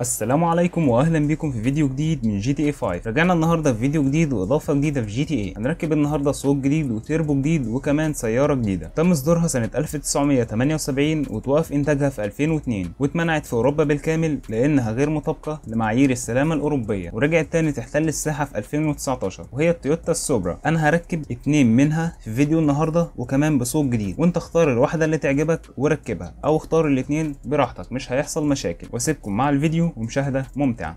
السلام عليكم واهلا بيكم في فيديو جديد من جي تي اي 5 رجعنا النهارده في فيديو جديد واضافه جديده في جي تي اي هنركب النهارده صوت جديد وتيربو جديد وكمان سياره جديده تم اصدارها سنه 1978 وتوقف انتاجها في 2002 واتمنعت في اوروبا بالكامل لانها غير مطابقه لمعايير السلامه الاوروبيه ورجعت تاني تحتل الساحه في 2019 وهي التويوتا السوبرا انا هركب اتنين منها في فيديو النهارده وكمان بصوت جديد وانت اختار الواحده اللي تعجبك وركبها او اختار الاتنين براحتك مش هيحصل مشاكل واسيبكم مع الفيديو فيديو ومشاهدة ممتعة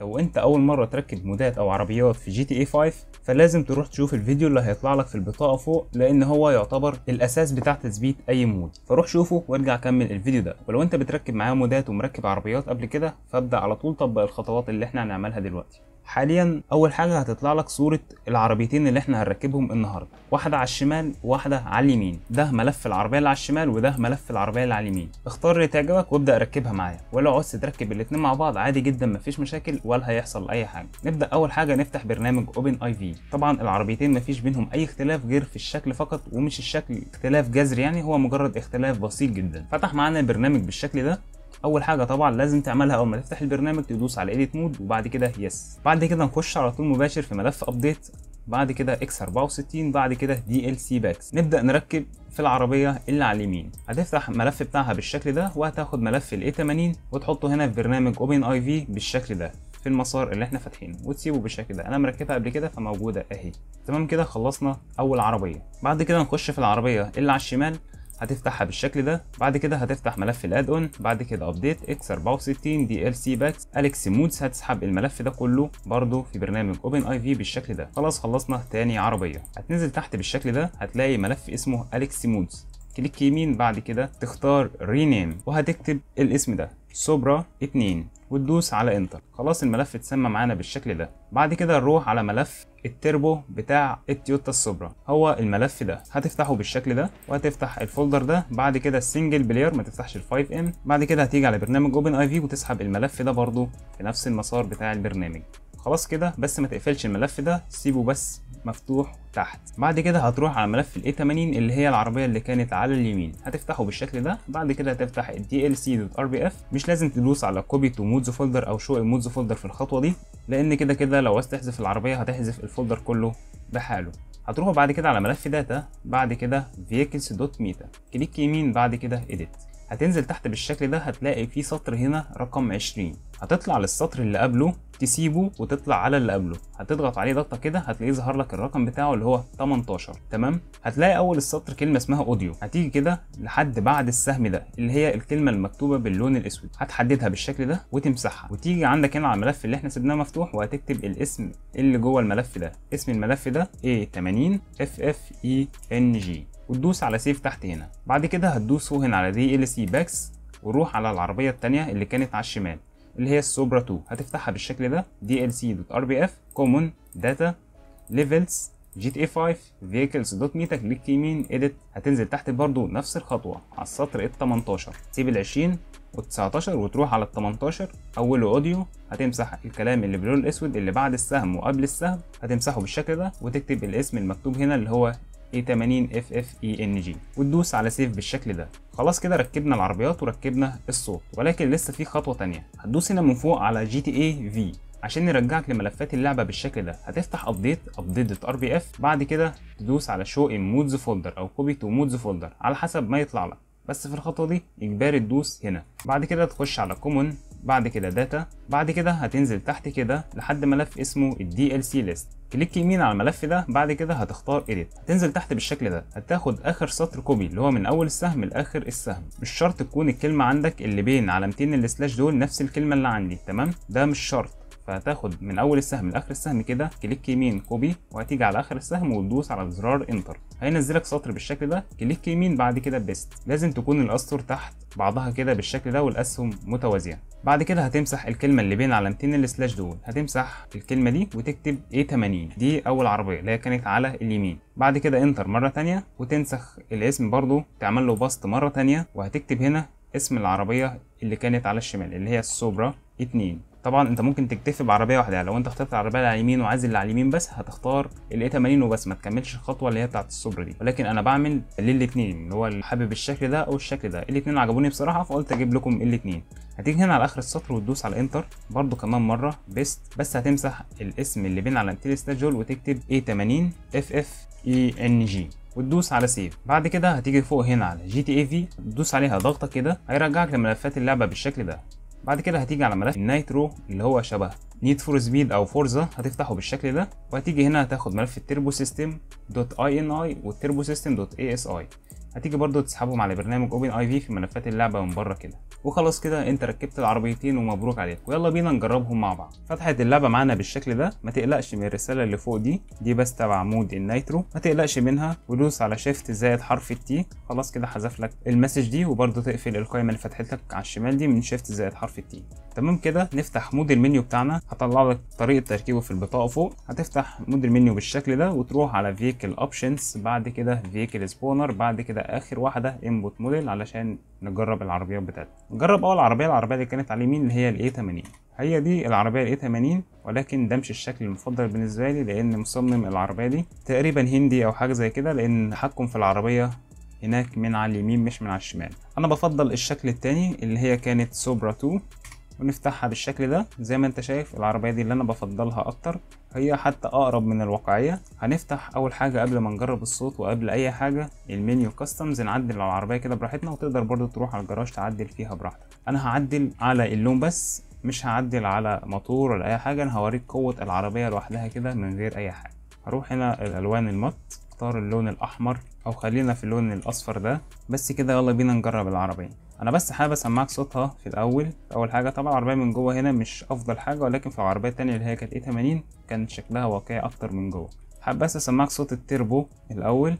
لو انت اول مرة تركب مودات او عربيات في جي تي اي 5 فلازم تروح تشوف الفيديو اللي هيطلع لك في البطاقة فوق لان هو يعتبر الاساس بتاع تثبيت اي مود فروح شوفه وارجع كمل الفيديو ده ولو انت بتركب معاه مودات ومركب عربيات قبل كده فابدأ على طول طبق الخطوات اللي احنا هنعملها دلوقتي حاليا اول حاجه هتطلع لك صوره العربيتين اللي احنا هنركبهم النهارده واحده على الشمال وواحده على اليمين ده ملف العربيه اللي على الشمال وده ملف العربيه اللي على اليمين اختار اللي تعجبك وابدا ركبها معايا ولو عاوز تركب الاثنين مع بعض عادي جدا مفيش مشاكل ولا هيحصل اي حاجه نبدا اول حاجه نفتح برنامج اوبن اي في طبعا العربيتين مفيش بينهم اي اختلاف غير في الشكل فقط ومش الشكل اختلاف جذري يعني هو مجرد اختلاف بسيط جدا فتح معانا البرنامج بالشكل ده اول حاجه طبعا لازم تعملها اول ما تفتح البرنامج تدوس على ايديت مود وبعد كده يس بعد كده نخش على طول مباشر في ملف ابديت بعد كده اكس 64 بعد كده دي ال سي باكس نبدا نركب في العربيه اللي على اليمين هتفتح الملف بتاعها بالشكل ده وهتاخد ملف الاي 80 وتحطه هنا في برنامج اوبن اي في بالشكل ده في المسار اللي احنا فاتحينه وتسيبه بالشكل ده انا مركبها قبل كده فموجوده اهي تمام كده خلصنا اول عربيه بعد كده نخش في العربيه اللي على الشمال هتفتحها بالشكل ده بعد كده هتفتح ملف الاد اون بعد كده ابديت اكس 64 دي ال سي باكس اليكس مودز هتسحب الملف ده كله برده في برنامج اوبن اي في بالشكل ده خلاص خلصنا تاني عربيه هتنزل تحت بالشكل ده هتلاقي ملف اسمه اليكس مودز كليك يمين بعد كده تختار رينيم وهتكتب الاسم ده سوبرا 2 وتدوس على انتر خلاص الملف اتسمى معانا بالشكل ده بعد كده نروح على ملف التربو بتاع التيوتا السوبرا هو الملف ده هتفتحه بالشكل ده وهتفتح الفولدر ده بعد كده السنجل بلاير ما تفتحش ال5 ام بعد كده هتيجي على برنامج اوبن اي في وتسحب الملف ده برضو في نفس المسار بتاع البرنامج خلاص كده بس ما تقفلش الملف ده سيبه بس مفتوح تحت بعد كده هتروح على ملف الـ A80 اللي هي العربية اللي كانت على اليمين هتفتحه بالشكل ده بعد كده هتفتح ال dlc.rbf مش لازم تدوس على كوبي تو مودز فولدر او شو المودز فولدر في الخطوة دي لان كده كده لو عايز تحذف العربية هتحذف الفولدر كله بحاله هتروحوا بعد كده على ملف داتا بعد كده vehicles.meta كليك يمين بعد كده edit هتنزل تحت بالشكل ده هتلاقي في سطر هنا رقم 20 هتطلع للسطر اللي قبله تسيبه وتطلع على اللي قبله هتضغط عليه ضغطه كده هتلاقيه ظهر لك الرقم بتاعه اللي هو 18 تمام هتلاقي اول السطر كلمه اسمها اوديو هتيجي كده لحد بعد السهم ده اللي هي الكلمه المكتوبه باللون الاسود هتحددها بالشكل ده وتمسحها وتيجي عندك هنا على الملف اللي احنا سيبناه مفتوح وهتكتب الاسم اللي جوه الملف ده اسم الملف ده a 80 ffeng وتدوس على سيف تحت هنا بعد كده هتدوس هنا على دي ال سي باكس وروح على العربيه الثانيه اللي كانت على الشمال اللي هي السوبرا 2 هتفتحها بالشكل ده دي ال سي دوت ار بي اف كومون داتا ليفلز جي تي اي 5 فيكلز دوت ميتا كليك يمين اديت هتنزل تحت برضو نفس الخطوه على السطر ال 18 تسيب ال 20 و19 وتروح على ال 18 اول اوديو هتمسح الكلام اللي باللون الاسود اللي بعد السهم وقبل السهم هتمسحه بالشكل ده وتكتب الاسم المكتوب هنا اللي هو A80 FFENG وتدوس على سيف بالشكل ده خلاص كده ركبنا العربيات وركبنا الصوت ولكن لسه في خطوة تانية هتدوس هنا من فوق على GTA V عشان نرجعك لملفات اللعبه بالشكل ده هتفتح ابديت ابديت ار بي اف بعد كده تدوس على شو ان مودز فولدر او كوبي تو مودز فولدر على حسب ما يطلع لك بس في الخطوه دي اجباري تدوس هنا بعد كده تخش على كومون بعد كده داتا بعد كده هتنزل تحت كده لحد ملف اسمه الدي ال سي ليست كليك يمين على الملف ده بعد كده هتختار ايديت هتنزل تحت بالشكل ده هتاخد اخر سطر كوبي اللي هو من اول السهم لاخر السهم مش شرط تكون الكلمه عندك اللي بين علامتين السلاش دول نفس الكلمه اللي عندي تمام ده مش شرط فهتاخد من اول السهم لاخر السهم كده كليك يمين كوبي وهتيجي على اخر السهم وتدوس على زرار انتر هينزلك سطر بالشكل ده كليك يمين بعد كده بيست لازم تكون الاسطر تحت بعضها كده بالشكل ده والاسهم متوازيه بعد كده هتمسح الكلمه اللي بين علامتين السلاش دول هتمسح الكلمه دي وتكتب A80 دي اول عربيه اللي هي كانت على اليمين بعد كده انتر مره تانية وتنسخ الاسم برده تعمل له باست مره تانية وهتكتب هنا اسم العربيه اللي كانت على الشمال اللي هي السوبرا 2 طبعا انت ممكن تكتفي بعربيه واحده يعني لو انت اخترت العربيه اللي على اليمين وعايز اللي على اليمين بس هتختار ال 80 وبس ما تكملش الخطوه اللي هي بتاعت السوبر دي ولكن انا بعمل للاثنين اللي هو اللي حابب الشكل ده او الشكل ده الاثنين عجبوني بصراحه فقلت اجيب لكم الاثنين هتيجي هنا على اخر السطر وتدوس على انتر برده كمان مره بيست بس هتمسح الاسم اللي بين على التيل ستاجول وتكتب اي 80 اف اف اي ان جي وتدوس على سيف بعد كده هتيجي فوق هنا على جي تي اي في تدوس عليها ضغطه كده هيرجعك لملفات اللعبه بالشكل ده بعد كده هتيجي على ملف النايترو اللي هو شبه نيد فور سبيد او فورزا هتفتحه بالشكل ده وهتيجي هنا هتاخد ملف التربو سيستم دوت اي ان اي والتربو سيستم دوت اي اس اي هتيجي برضو تسحبهم على برنامج اوبن اي في في ملفات اللعبه من بره كده وخلاص كده انت ركبت العربيتين ومبروك عليك ويلا بينا نجربهم مع بعض فتحت اللعبه معانا بالشكل ده ما تقلقش من الرساله اللي فوق دي دي بس تبع مود النايترو ما تقلقش منها ودوس على شيفت زائد حرف التي خلاص كده حذف لك المسج دي وبرده تقفل القائمه اللي فتحت لك على الشمال دي من شيفت زائد حرف التي تمام كده نفتح مود المنيو بتاعنا هطلع لك طريقه تركيبه في البطاقه فوق هتفتح مود المنيو بالشكل ده وتروح على فيكل اوبشنز بعد كده فيكل سبونر بعد كده اخر واحده انبوت موديل علشان نجرب العربيات بتاعتنا جرب اول عربيه العربيه اللي كانت على اليمين اللي هي الاي 80 هي دي العربيه الاي 80 ولكن ده مش الشكل المفضل بالنسبه لي لان مصمم العربيه دي تقريبا هندي او حاجه زي كده لان التحكم في العربيه هناك من على اليمين مش من على الشمال انا بفضل الشكل التاني اللي هي كانت سوبرا 2 ونفتحها بالشكل ده زي ما انت شايف العربية دي اللي انا بفضلها اكتر هي حتى اقرب من الواقعية هنفتح اول حاجة قبل ما نجرب الصوت وقبل اي حاجة المنيو كاستمز نعدل على العربية كده براحتنا وتقدر برضو تروح على الجراج تعدل فيها براحتك انا هعدل على اللون بس مش هعدل على موتور ولا اي حاجة انا هوريك قوة العربية لوحدها كده من غير اي حاجة هروح هنا الالوان المط اختار اللون الاحمر او خلينا في اللون الاصفر ده بس كده يلا بينا نجرب العربية انا بس حابب اسمعك صوتها في الاول اول حاجه طبعا العربيه من جوه هنا مش افضل حاجه ولكن في العربيه التانية اللي هي كانت 80 كان شكلها واقعي اكتر من جوه حابب بس اسمعك صوت التربو الاول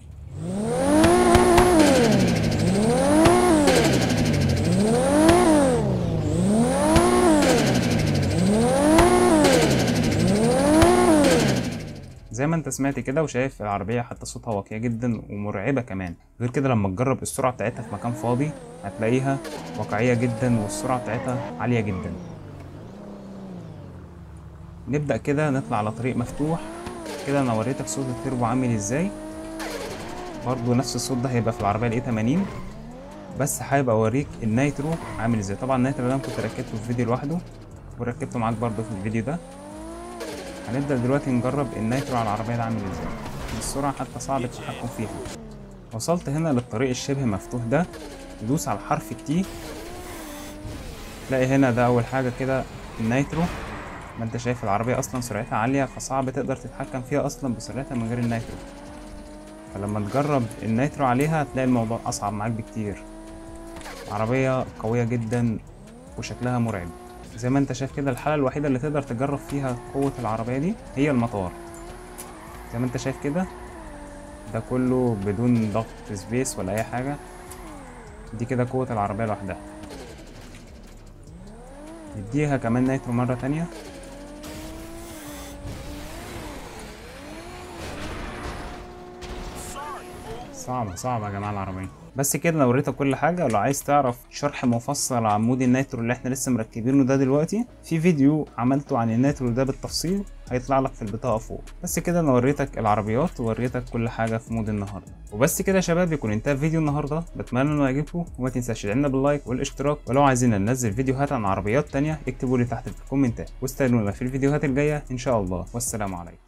انت سمعت كده وشايف العربيه حتى صوتها واقيه جدا ومرعبه كمان غير كده لما تجرب السرعه بتاعتها في مكان فاضي هتلاقيها واقعيه جدا والسرعه بتاعتها عاليه جدا نبدا كده نطلع على طريق مفتوح كده انا وريتك صوت التربو عامل ازاي برضو نفس الصوت ده هيبقى في العربيه الاي 80 بس حابب اوريك النايترو عامل ازاي طبعا النايترو ده انا كنت ركبته في فيديو لوحده وركبته معاك برضو في الفيديو ده هنبدأ دلوقتي نجرب النيترو على العربية ده عامل ازاي السرعة حتى صعب التحكم فيها وصلت هنا للطريق الشبه مفتوح ده تدوس على حرف تي تلاقي هنا ده أول حاجة كده النيترو ما انت شايف العربية أصلا سرعتها عالية فصعب تقدر تتحكم فيها أصلا بسرعتها من غير النيترو فلما تجرب النيترو عليها هتلاقي الموضوع أصعب معاك بكتير عربية قوية جدا وشكلها مرعب زي ما انت شايف كده الحاله الوحيده اللي تقدر تجرب فيها قوه العربيه دي هي المطار زي ما انت شايف كده ده كله بدون ضغط سبيس ولا اي حاجه دي كده قوه العربيه لوحدها نديها كمان نايترو مره تانية صعبه صعبه يا جماعه العربيه بس كده انا وريتك كل حاجه لو عايز تعرف شرح مفصل عن مود النيترو اللي احنا لسه مركبينه ده دلوقتي في فيديو عملته عن النيترو ده بالتفصيل هيطلع لك في البطاقه فوق بس كده انا وريتك العربيات ووريتك كل حاجه في مود النهارده وبس كده يا شباب يكون انتهى فيديو النهارده بتمنى انه يعجبكم وما تنساش تدعمنا باللايك والاشتراك ولو عايزين ننزل فيديوهات عن عربيات تانية اكتبوا لي تحت في الكومنتات واستنونا في الفيديوهات الجايه ان شاء الله والسلام عليكم